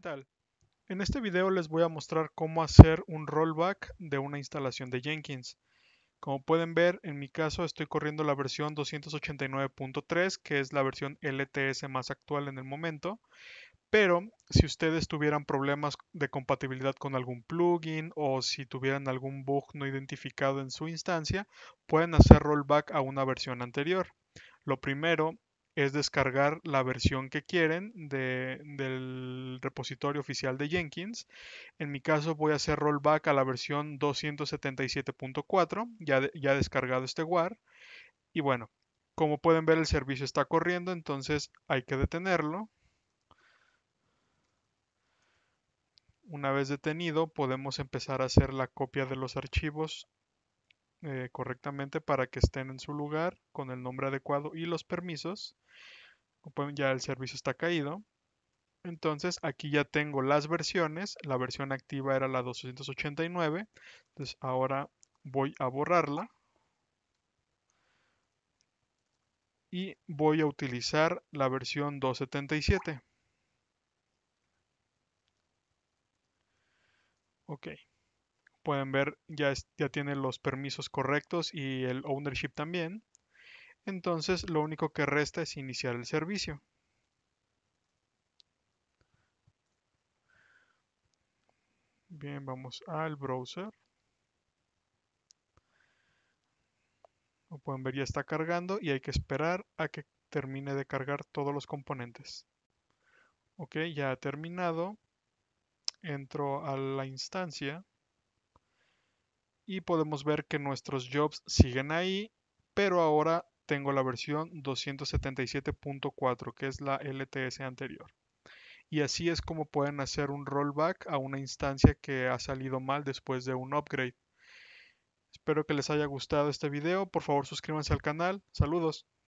tal? En este video les voy a mostrar cómo hacer un rollback de una instalación de Jenkins. Como pueden ver, en mi caso estoy corriendo la versión 289.3, que es la versión LTS más actual en el momento. Pero si ustedes tuvieran problemas de compatibilidad con algún plugin o si tuvieran algún bug no identificado en su instancia, pueden hacer rollback a una versión anterior. Lo primero es descargar la versión que quieren del repositorio oficial de Jenkins. En mi caso voy a hacer rollback a la versión 277.4, ya, he ya descargado este WAR. Y bueno, como pueden ver el servicio está corriendo, entonces hay que detenerlo. Una vez detenido podemos empezar a hacer la copia de los archivos eh, correctamente para que estén en su lugar con el nombre adecuado y los permisos. Ya el servicio está caído. Entonces aquí ya tengo las versiones. La versión activa era la 289. Entonces ahora voy a borrarla. Y voy a utilizar la versión 277. Ok pueden ver ya, ya tiene los permisos correctos y el ownership también. Entonces lo único que resta es iniciar el servicio. Bien, vamos al browser. Como pueden ver ya está cargando y hay que esperar a que termine de cargar todos los componentes. Ok, ya ha terminado. Entro a la instancia y podemos ver que nuestros jobs siguen ahí, pero ahora tengo la versión 277.4, que es la LTS anterior. Y así es como pueden hacer un rollback a una instancia que ha salido mal después de un upgrade. Espero que les haya gustado este video, por favor suscríbanse al canal, saludos.